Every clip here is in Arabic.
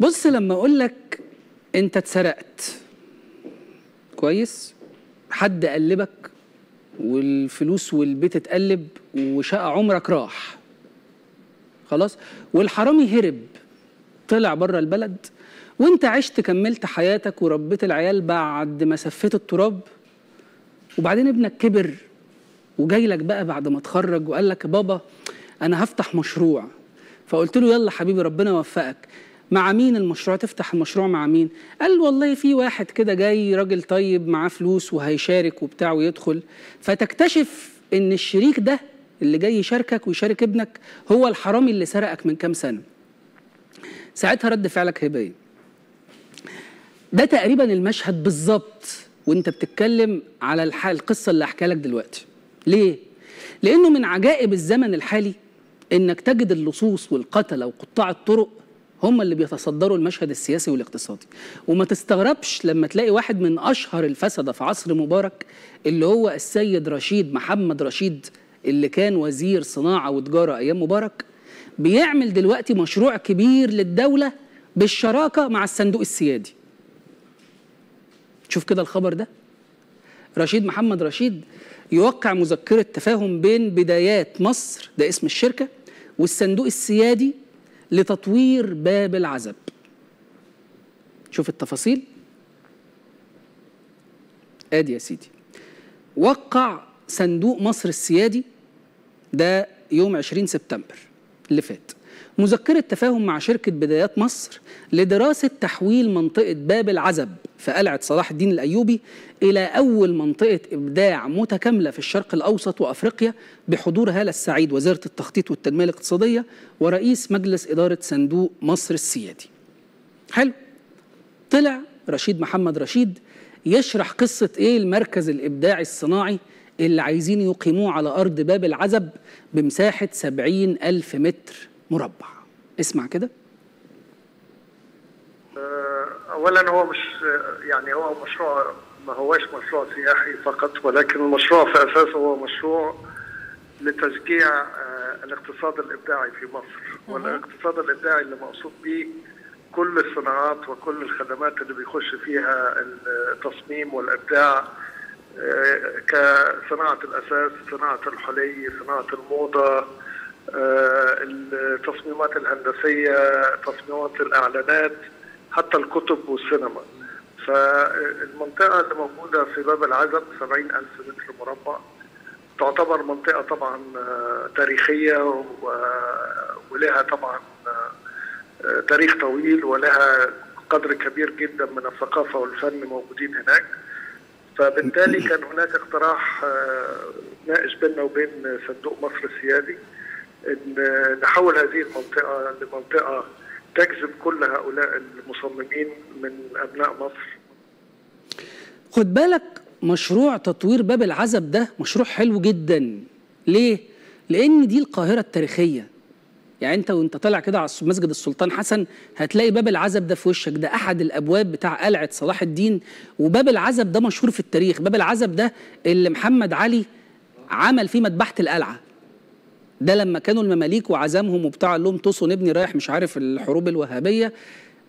بص لما اقول لك انت اتسرقت كويس حد قلبك والفلوس والبيت اتقلب وشقى عمرك راح خلاص والحرامي هرب طلع بره البلد وانت عشت كملت حياتك وربيت العيال بعد ما سفيت التراب وبعدين ابنك كبر وجاي لك بقى بعد ما اتخرج وقال لك بابا انا هفتح مشروع فقلت له يلا حبيبي ربنا يوفقك مع مين المشروع تفتح المشروع مع مين قال والله في واحد كده جاي راجل طيب معاه فلوس وهيشارك وبتاع ويدخل فتكتشف ان الشريك ده اللي جاي يشاركك ويشارك ابنك هو الحرامي اللي سرقك من كام سنه ساعتها رد فعلك هيبقى ايه ده تقريبا المشهد بالظبط وانت بتتكلم على الح... القصه اللي احكي لك دلوقتي ليه لانه من عجائب الزمن الحالي انك تجد اللصوص والقتله وقطاع الطرق هم اللي بيتصدروا المشهد السياسي والاقتصادي وما تستغربش لما تلاقي واحد من أشهر الفسدة في عصر مبارك اللي هو السيد رشيد محمد رشيد اللي كان وزير صناعة وتجارة أيام مبارك بيعمل دلوقتي مشروع كبير للدولة بالشراكة مع الصندوق السيادي شوف كده الخبر ده رشيد محمد رشيد يوقع مذكرة تفاهم بين بدايات مصر ده اسم الشركة والصندوق السيادي لتطوير باب العزب شوف التفاصيل ادي يا سيدي وقع صندوق مصر السيادي ده يوم 20 سبتمبر اللي فات مذكرة تفاهم مع شركة بدايات مصر لدراسة تحويل منطقة باب العزب قلعه صلاح الدين الأيوبي إلى أول منطقة إبداع متكاملة في الشرق الأوسط وأفريقيا بحضور هالة السعيد وزيرة التخطيط والتنمية الاقتصادية ورئيس مجلس إدارة صندوق مصر السيادي حلو طلع رشيد محمد رشيد يشرح قصة إيه المركز الإبداعي الصناعي اللي عايزين يقيموه على أرض باب العزب بمساحة 70000 ألف متر مربع اسمع كده آه، اولا هو مش يعني هو مشروع ما هواش مشروع سياحي فقط ولكن المشروع في اساسه هو مشروع لتشجيع آه، الاقتصاد الابداعي في مصر والاقتصاد الابداعي اللي مقصود به كل الصناعات وكل الخدمات اللي بيخش فيها التصميم والابداع آه، كصناعه الاساس، صناعه الحلي، صناعه الموضه، آه، التصميمات الهندسيه، تصميمات الاعلانات، حتى الكتب والسينما فالمنطقة اللي موجودة في باب العزب 70 ألف متر مربع تعتبر منطقة طبعا آه، تاريخية آه، ولها طبعا آه، تاريخ طويل ولها قدر كبير جدا من الثقافة والفن موجودين هناك فبالتالي كان هناك اقتراح ناقش بيننا وبين صندوق مصر السيادي ان نحول هذه المنطقة لمنطقة تجذب كل هؤلاء المصممين من أبناء مصر خد بالك مشروع تطوير باب العزب ده مشروع حلو جدا ليه؟ لأن دي القاهرة التاريخية يعني انت وانت طالع كده على مسجد السلطان حسن هتلاقي باب العزب ده في وشك ده احد الابواب بتاع قلعه صلاح الدين وباب العزب ده مشهور في التاريخ باب العزب ده اللي محمد علي عمل فيه مذبحه القلعه ده لما كانوا المماليك وعزمهم وبتاع قال لهم طوسون ابني رايح مش عارف الحروب الوهابيه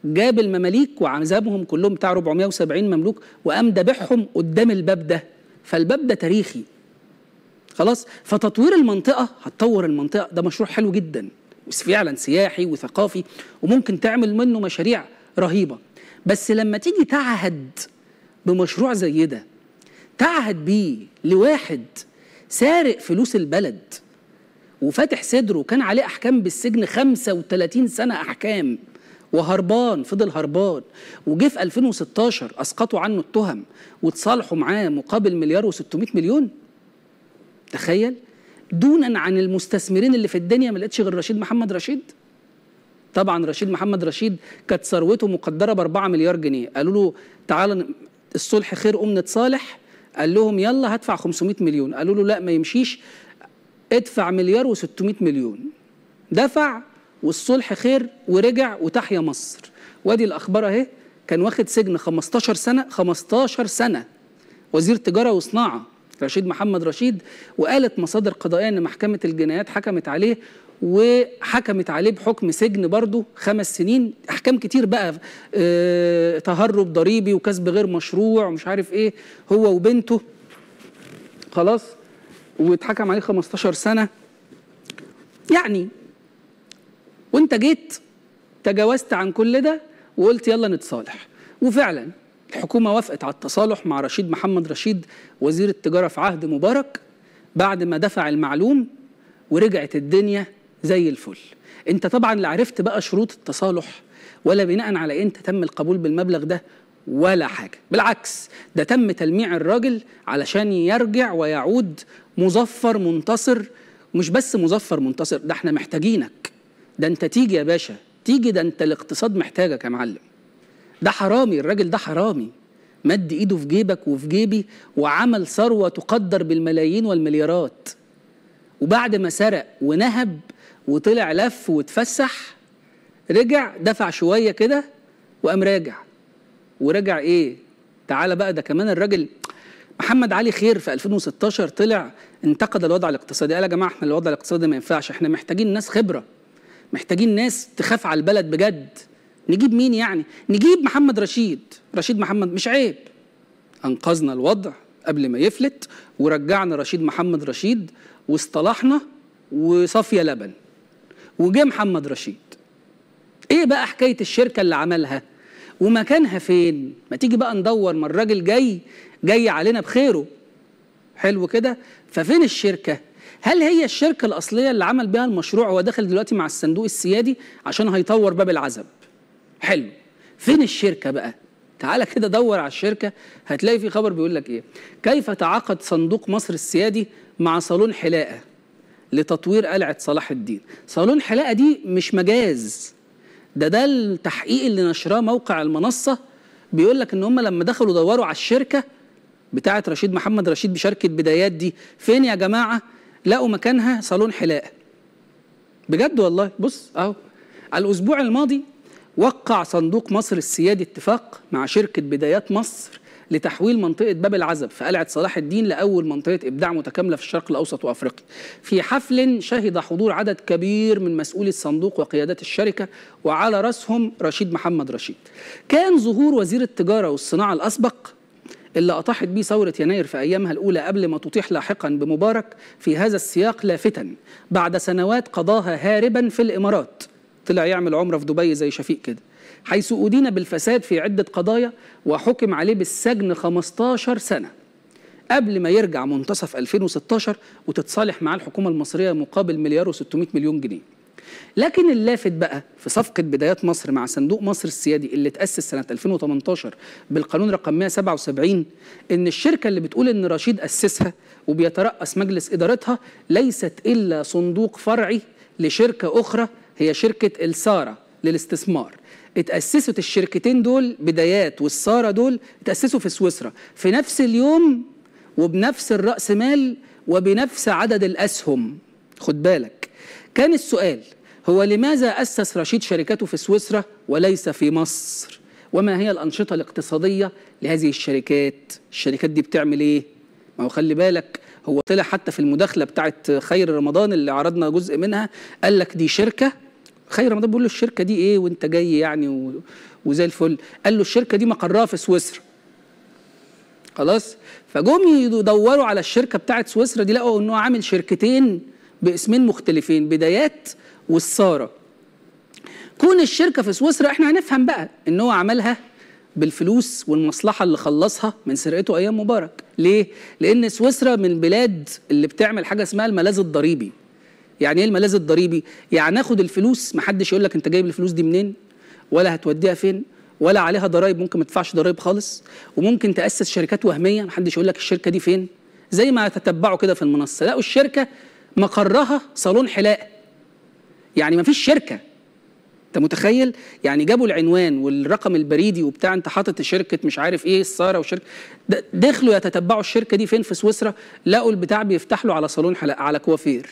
جاب المماليك وعزمهم كلهم بتاع 470 مملوك وقام ذبحهم قدام الباب ده فالباب ده تاريخي خلاص فتطوير المنطقه هتطور المنطقه ده مشروع حلو جدا فعلا سياحي وثقافي وممكن تعمل منه مشاريع رهيبه بس لما تيجي تعهد بمشروع زي ده تعهد بيه لواحد سارق فلوس البلد وفاتح صدره كان عليه احكام بالسجن 35 سنه احكام وهربان فضل هربان وجه في 2016 اسقطوا عنه التهم وتصالحوا معاه مقابل مليار و600 مليون تخيل دونا عن المستثمرين اللي في الدنيا ما لقتش غير رشيد محمد رشيد طبعا رشيد محمد رشيد كانت ثروته مقدره ب 4 مليار جنيه قالوا له تعالى الصلح خير قوم نتصالح قال لهم يلا هدفع 500 مليون قالوا له لا ما يمشيش ادفع مليار و600 مليون دفع والصلح خير ورجع وتحيا مصر وادي الاخبار اهي كان واخد سجن 15 سنه 15 سنه وزير تجاره وصناعه رشيد محمد رشيد وقالت مصادر قضائيه ان محكمه الجنايات حكمت عليه وحكمت عليه بحكم سجن برضه خمس سنين احكام كتير بقى اه تهرب ضريبي وكسب غير مشروع ومش عارف ايه هو وبنته خلاص واتحكم عليه 15 سنه يعني وانت جيت تجاوزت عن كل ده وقلت يلا نتصالح وفعلا الحكومه وافقت على التصالح مع رشيد محمد رشيد وزير التجاره في عهد مبارك بعد ما دفع المعلوم ورجعت الدنيا زي الفل انت طبعا لا عرفت بقى شروط التصالح ولا بناء على إيه انت تم القبول بالمبلغ ده ولا حاجة بالعكس ده تم تلميع الراجل علشان يرجع ويعود مظفر منتصر مش بس مظفر منتصر ده احنا محتاجينك ده انت تيجي يا باشا تيجي ده انت الاقتصاد محتاجك يا معلم ده حرامي الراجل ده حرامي مد ايده في جيبك وفي جيبي وعمل ثروة تقدر بالملايين والمليارات وبعد ما سرق ونهب وطلع لف وتفسح رجع دفع شوية كده وقام راجع ورجع ايه تعالى بقى ده كمان الراجل محمد علي خير في 2016 طلع انتقد الوضع الاقتصادي قال يا جماعه احنا الوضع الاقتصادي ما ينفعش احنا محتاجين ناس خبره محتاجين ناس تخاف على البلد بجد نجيب مين يعني نجيب محمد رشيد رشيد محمد مش عيب انقذنا الوضع قبل ما يفلت ورجعنا رشيد محمد رشيد واصطلحنا وصافيه لبن وجه محمد رشيد ايه بقى حكايه الشركه اللي عملها ومكانها فين ما تيجي بقى ندور ما الراجل جاي جاي علينا بخيره حلو كده ففين الشركه هل هي الشركه الاصليه اللي عمل بها المشروع هو داخل دلوقتي مع الصندوق السيادي عشان هيطور باب العزب حلو فين الشركه بقى تعالى كده دور على الشركه هتلاقي في خبر بيقول لك ايه كيف تعاقد صندوق مصر السيادي مع صالون حلاقه لتطوير قلعه صلاح الدين صالون حلاقه دي مش مجاز ده ده التحقيق اللي نشره موقع المنصه بيقول لك ان هم لما دخلوا دوروا على الشركه بتاعه رشيد محمد رشيد بشركه بدايات دي فين يا جماعه لقوا مكانها صالون حلاقه بجد والله بص اهو الاسبوع الماضي وقع صندوق مصر السيادي اتفاق مع شركه بدايات مصر لتحويل منطقه باب العزب في قلعه صلاح الدين لاول منطقه ابداع متكامله في الشرق الاوسط وافريقيا. في حفل شهد حضور عدد كبير من مسؤولي الصندوق وقيادات الشركه وعلى راسهم رشيد محمد رشيد. كان ظهور وزير التجاره والصناعه الاسبق اللي أطاحت به ثورة يناير في أيامها الأولى قبل ما تطيح لاحقا بمبارك في هذا السياق لافتا بعد سنوات قضاها هاربا في الإمارات طلع يعمل عمرة في دبي زي شفيق كده حيث أدين بالفساد في عدة قضايا وحكم عليه بالسجن 15 سنة قبل ما يرجع منتصف 2016 وتتصالح معاه الحكومة المصرية مقابل مليار و600 مليون جنيه لكن اللافت بقى في صفقة بدايات مصر مع صندوق مصر السيادي اللي تأسس سنة 2018 بالقانون رقم 177 إن الشركة اللي بتقول إن رشيد أسسها وبيترأس مجلس إدارتها ليست إلا صندوق فرعي لشركة أخرى هي شركة السارة للاستثمار اتأسست الشركتين دول بدايات والسارة دول اتأسسوا في سويسرا في نفس اليوم وبنفس الرأس مال وبنفس عدد الأسهم خد بالك كان السؤال هو لماذا أسس رشيد شركته في سويسرا وليس في مصر وما هي الأنشطة الاقتصادية لهذه الشركات الشركات دي بتعمل إيه ما هو خلي بالك هو طلع حتى في المداخلة بتاعت خير رمضان اللي عرضنا جزء منها قال لك دي شركة خير رمضان بيقول له الشركه دي ايه وانت جاي يعني وزي الفل قال له الشركه دي مقرها في سويسرا خلاص فجم يدوروا على الشركه بتاعت سويسرا دي لقوا ان هو عامل شركتين باسمين مختلفين بدايات والساره كون الشركه في سويسرا احنا هنفهم بقى ان هو عملها بالفلوس والمصلحه اللي خلصها من سرقته ايام مبارك ليه لان سويسرا من البلاد اللي بتعمل حاجه اسمها الملاذ الضريبي يعني ايه الملاذ الضريبي يعني ناخد الفلوس ما حدش يقول لك انت جايب الفلوس دي منين ولا هتوديها فين ولا عليها ضرائب ممكن ما تدفعش ضرائب خالص وممكن تاسس شركات وهميه ما حدش يقول لك الشركه دي فين زي ما تتبعوا كده في المنصه لقوا الشركه مقرها صالون حلاقه يعني ما فيش شركه انت متخيل يعني جابوا العنوان والرقم البريدي وبتاع انت حاطط شركه مش عارف ايه الساره وشركه دخلوا يتتبعوا الشركه دي فين في سويسرا لقوا البتاع بيفتح له على صالون حلاقه على كوافير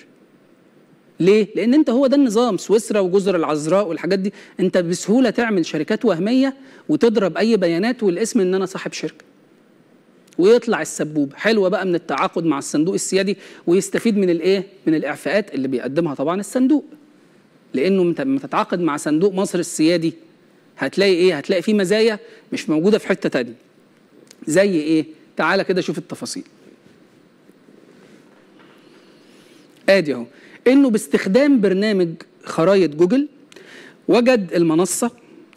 ليه؟ لأن أنت هو ده النظام سويسرا وجزر العذراء والحاجات دي أنت بسهولة تعمل شركات وهمية وتضرب أي بيانات والاسم إن أنا صاحب شركة ويطلع السبوب حلوة بقى من التعاقد مع الصندوق السيادي ويستفيد من الإيه؟ من الإعفاءات اللي بيقدمها طبعا الصندوق لأنه لما تتعاقد مع صندوق مصر السيادي هتلاقي إيه؟ هتلاقي فيه مزايا مش موجودة في حتة تانية زي إيه؟ تعالى كده شوف التفاصيل ادي اهو انه باستخدام برنامج خرائط جوجل وجد المنصه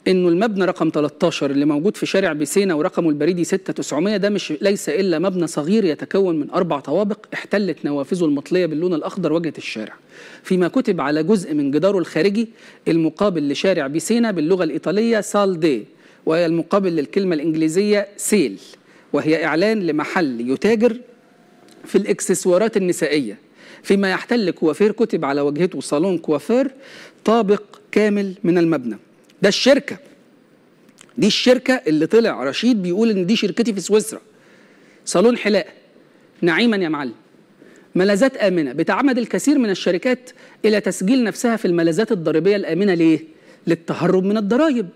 انه المبنى رقم 13 اللي موجود في شارع بيسينا ورقمه البريدي 6900 ده مش ليس الا مبنى صغير يتكون من اربع طوابق احتلت نوافذه المطليه باللون الاخضر وجهه الشارع فيما كتب على جزء من جداره الخارجي المقابل لشارع بيسينا باللغه الايطاليه سال دي وهي المقابل للكلمه الانجليزيه سيل وهي اعلان لمحل يتاجر في الاكسسوارات النسائيه فيما يحتل كوافير كتب على وجهته صالون كوافير طابق كامل من المبنى ده الشركة دي الشركة اللي طلع رشيد بيقول إن دي شركتي في سويسرا صالون حلاقة نعيما يا معلم ملاذات آمنة بتعمد الكثير من الشركات إلى تسجيل نفسها في الملاذات الضريبية الآمنة ليه؟ للتهرب من الضرائب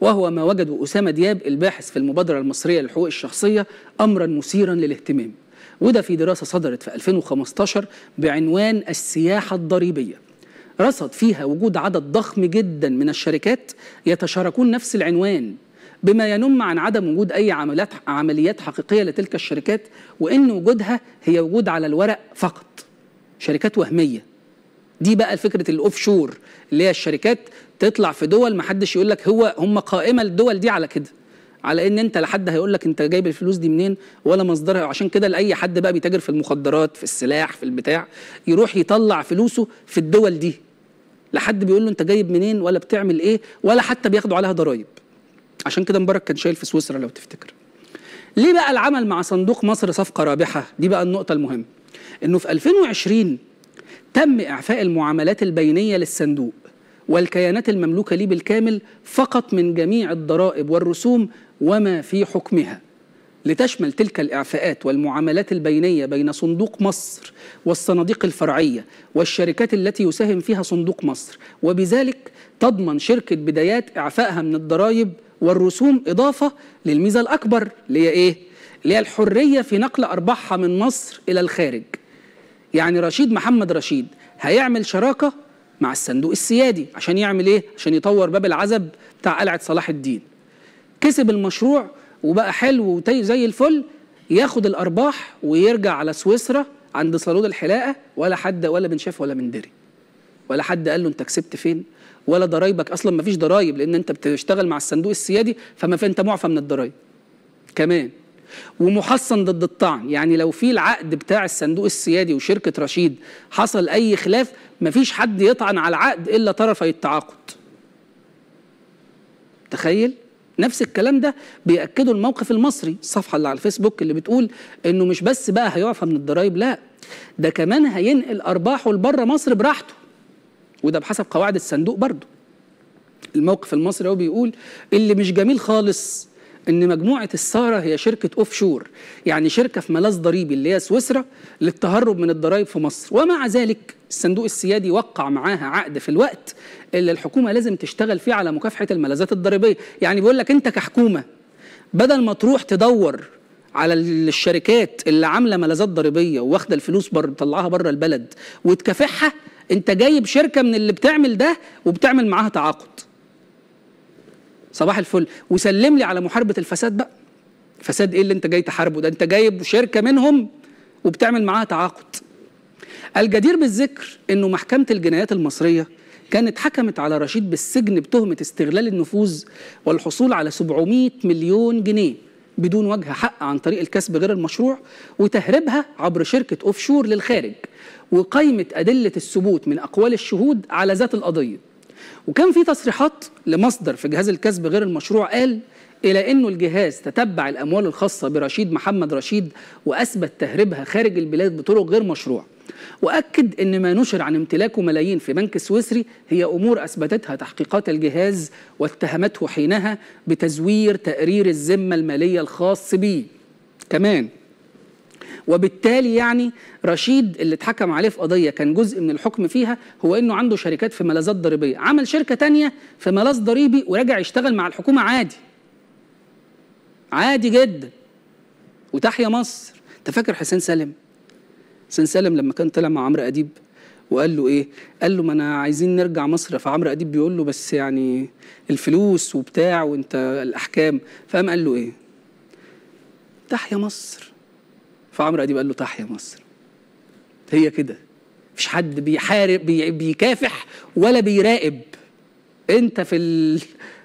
وهو ما وجده أسامة دياب الباحث في المبادرة المصرية للحقوق الشخصية أمرا مثيرا للاهتمام وده في دراسة صدرت في 2015 بعنوان السياحة الضريبية رصد فيها وجود عدد ضخم جدا من الشركات يتشاركون نفس العنوان بما ينم عن عدم وجود أي عمليات, عمليات حقيقية لتلك الشركات وإن وجودها هي وجود على الورق فقط شركات وهمية دي بقى فكرة الأوف شور اللي هي الشركات تطلع في دول محدش يقول لك هو هم قائمة الدول دي على كده على ان انت لا حد هيقول لك انت جايب الفلوس دي منين ولا مصدرها عشان كده لاي حد بقى بيتاجر في المخدرات في السلاح في البتاع يروح يطلع فلوسه في الدول دي لا حد بيقول له انت جايب منين ولا بتعمل ايه ولا حتى بياخدوا عليها ضرائب عشان كده مبارك كان شايل في سويسرا لو تفتكر ليه بقى العمل مع صندوق مصر صفقه رابحه دي بقى النقطه المهمه انه في 2020 تم اعفاء المعاملات البينيه للصندوق والكيانات المملوكه ليه بالكامل فقط من جميع الضرائب والرسوم وما في حكمها لتشمل تلك الإعفاءات والمعاملات البينية بين صندوق مصر والصناديق الفرعية والشركات التي يساهم فيها صندوق مصر وبذلك تضمن شركة بدايات إعفائها من الضرائب والرسوم إضافة للميزة الأكبر اللي هي إيه؟ اللي هي الحرية في نقل أرباحها من مصر إلى الخارج يعني رشيد محمد رشيد هيعمل شراكة مع الصندوق السيادي عشان يعمل إيه؟ عشان يطور باب العزب بتاع قلعة صلاح الدين كسب المشروع وبقى حلو وزي الفل ياخد الارباح ويرجع على سويسرا عند صالون الحلاقه ولا حد ولا بنشاف ولا مندري ولا حد قال له انت كسبت فين ولا ضرايبك اصلا ما فيش ضرايب لان انت بتشتغل مع الصندوق السيادي فما انت معفى من الضرايب كمان ومحصن ضد الطعن يعني لو في العقد بتاع الصندوق السيادي وشركه رشيد حصل اي خلاف مفيش حد يطعن على العقد الا طرفي التعاقد تخيل نفس الكلام ده بيأكدوا الموقف المصري الصفحة اللي على الفيسبوك اللي بتقول انه مش بس بقى هيعفى من الضرايب لا ده كمان هينقل ارباحه لبره مصر براحته وده بحسب قواعد الصندوق برضه الموقف المصري هو بيقول اللي مش جميل خالص ان مجموعه الساره هي شركه اوف شور يعني شركه في ملاذ ضريبي اللي هي سويسرا للتهرب من الضرائب في مصر ومع ذلك الصندوق السيادي وقع معاها عقد في الوقت اللي الحكومه لازم تشتغل فيه على مكافحه الملاذات الضريبيه يعني بيقول لك انت كحكومه بدل ما تروح تدور على الشركات اللي عامله ملاذات ضريبيه واخده الفلوس بره مطلعاها بره البلد وتكافحها انت جايب شركه من اللي بتعمل ده وبتعمل معاها تعاقد صباح الفل وسلم لي على محاربه الفساد بقى فساد ايه اللي انت جاي تحاربه ده انت جايب شركه منهم وبتعمل معاها تعاقد الجدير بالذكر انه محكمه الجنايات المصريه كانت حكمت على رشيد بالسجن بتهمه استغلال النفوذ والحصول على 700 مليون جنيه بدون وجه حق عن طريق الكسب غير المشروع وتهريبها عبر شركه اوفشور للخارج وقائمه ادله الثبوت من اقوال الشهود على ذات القضيه وكان في تصريحات لمصدر في جهاز الكسب غير المشروع قال إلى أنه الجهاز تتبع الأموال الخاصة برشيد محمد رشيد وأثبت تهريبها خارج البلاد بطرق غير مشروعة وأكد أن ما نشر عن امتلاكه ملايين في بنك سويسري هي أمور أثبتتها تحقيقات الجهاز واتهمته حينها بتزوير تقرير الذمة المالية الخاص به كمان وبالتالي يعني رشيد اللي اتحكم عليه في قضيه كان جزء من الحكم فيها هو انه عنده شركات في ملاذات ضريبيه عمل شركه تانية في ملاذ ضريبي ورجع يشتغل مع الحكومه عادي عادي جدا وتحيا مصر انت فاكر حسين سالم حسين سالم لما كان طلع مع عمرو اديب وقال له ايه قال له ما انا عايزين نرجع مصر فعمرو اديب بيقول له بس يعني الفلوس وبتاع وانت الاحكام فقام قال له ايه تحيا مصر فعمرو أديب قال له تحيا مصر هي كده مفيش حد بيحارب بي بيكافح ولا بيراقب انت في ال...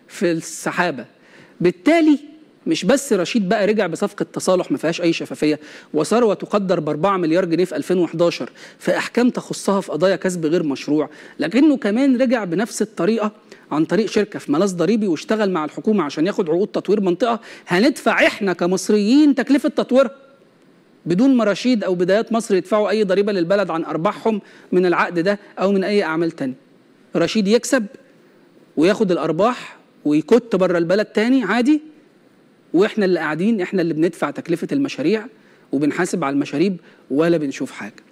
في السحابه بالتالي مش بس رشيد بقى رجع بصفقه تصالح ما فيهاش اي شفافيه وثروه تقدر ب 4 مليار جنيه في 2011 في احكام تخصها في قضايا كسب غير مشروع لكنه كمان رجع بنفس الطريقه عن طريق شركه في ملاذ ضريبي واشتغل مع الحكومه عشان ياخد عقود تطوير منطقه هندفع احنا كمصريين تكلفه تطويرها بدون ما رشيد او بدايات مصر يدفعوا اي ضريبه للبلد عن ارباحهم من العقد ده او من اي اعمال تاني رشيد يكسب وياخد الارباح ويكت بره البلد تاني عادي واحنا اللي قاعدين احنا اللي بندفع تكلفه المشاريع وبنحاسب على المشاريب ولا بنشوف حاجه